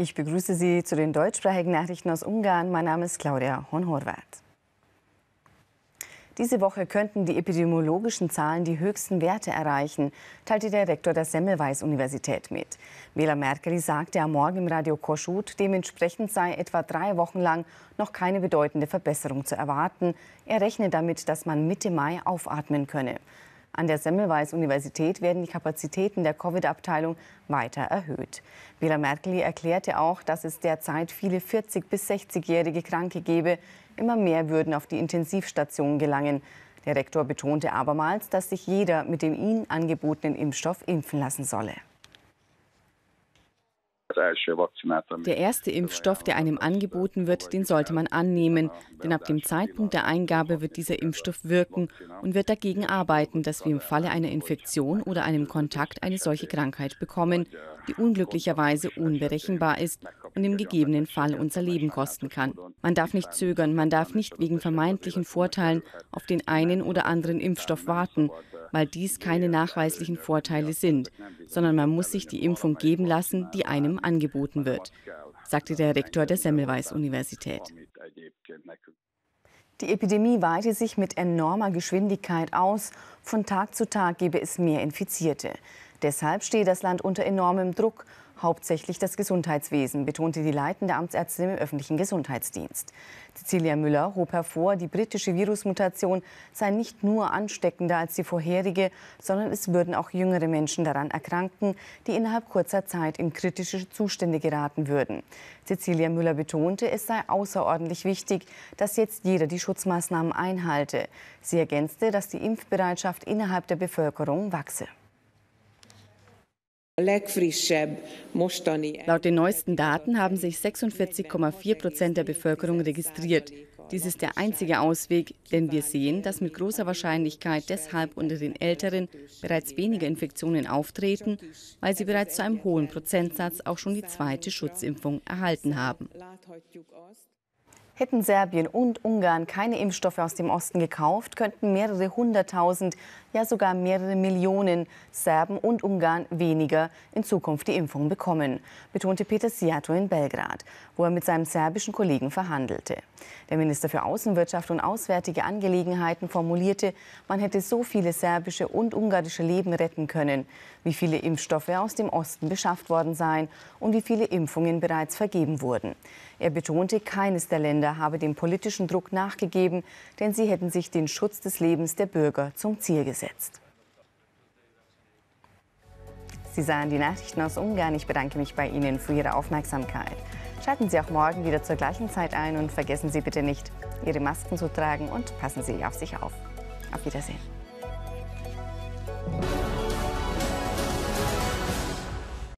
Ich begrüße Sie zu den deutschsprachigen Nachrichten aus Ungarn. Mein Name ist Claudia Honhorvat. Diese Woche könnten die epidemiologischen Zahlen die höchsten Werte erreichen, teilte der Rektor der Semmelweis-Universität mit. Wela Merkeli sagte am Morgen im Radio Koschut, dementsprechend sei etwa drei Wochen lang noch keine bedeutende Verbesserung zu erwarten. Er rechne damit, dass man Mitte Mai aufatmen könne. An der Semmelweis-Universität werden die Kapazitäten der Covid-Abteilung weiter erhöht. Bela Merkeli erklärte auch, dass es derzeit viele 40- bis 60-jährige Kranke gebe. Immer mehr würden auf die Intensivstationen gelangen. Der Rektor betonte abermals, dass sich jeder mit dem ihm angebotenen Impfstoff impfen lassen solle. Der erste Impfstoff, der einem angeboten wird, den sollte man annehmen, denn ab dem Zeitpunkt der Eingabe wird dieser Impfstoff wirken und wird dagegen arbeiten, dass wir im Falle einer Infektion oder einem Kontakt eine solche Krankheit bekommen, die unglücklicherweise unberechenbar ist und im gegebenen Fall unser Leben kosten kann. Man darf nicht zögern, man darf nicht wegen vermeintlichen Vorteilen auf den einen oder anderen Impfstoff warten weil dies keine nachweislichen Vorteile sind, sondern man muss sich die Impfung geben lassen, die einem angeboten wird, sagte der Rektor der Semmelweis-Universität. Die Epidemie weite sich mit enormer Geschwindigkeit aus. Von Tag zu Tag gebe es mehr Infizierte. Deshalb stehe das Land unter enormem Druck, hauptsächlich das Gesundheitswesen, betonte die leitende Amtsärztin im öffentlichen Gesundheitsdienst. Cecilia Müller hob hervor, die britische Virusmutation sei nicht nur ansteckender als die vorherige, sondern es würden auch jüngere Menschen daran erkranken, die innerhalb kurzer Zeit in kritische Zustände geraten würden. Cecilia Müller betonte, es sei außerordentlich wichtig, dass jetzt jeder die Schutzmaßnahmen einhalte. Sie ergänzte, dass die Impfbereitschaft innerhalb der Bevölkerung wachse. Laut den neuesten Daten haben sich 46,4 Prozent der Bevölkerung registriert. Dies ist der einzige Ausweg, denn wir sehen, dass mit großer Wahrscheinlichkeit deshalb unter den Älteren bereits weniger Infektionen auftreten, weil sie bereits zu einem hohen Prozentsatz auch schon die zweite Schutzimpfung erhalten haben. Hätten Serbien und Ungarn keine Impfstoffe aus dem Osten gekauft, könnten mehrere hunderttausend, ja sogar mehrere Millionen Serben und Ungarn weniger in Zukunft die Impfung bekommen, betonte Peter Siato in Belgrad, wo er mit seinem serbischen Kollegen verhandelte. Der Minister für Außenwirtschaft und Auswärtige Angelegenheiten formulierte, man hätte so viele serbische und ungarische Leben retten können, wie viele Impfstoffe aus dem Osten beschafft worden seien und wie viele Impfungen bereits vergeben wurden. Er betonte, keines der Länder Länder habe dem politischen Druck nachgegeben, denn sie hätten sich den Schutz des Lebens der Bürger zum Ziel gesetzt. Sie sahen die Nachrichten aus Ungarn. Ich bedanke mich bei Ihnen für Ihre Aufmerksamkeit. Schalten Sie auch morgen wieder zur gleichen Zeit ein und vergessen Sie bitte nicht, Ihre Masken zu tragen und passen Sie auf sich auf. Auf Wiedersehen.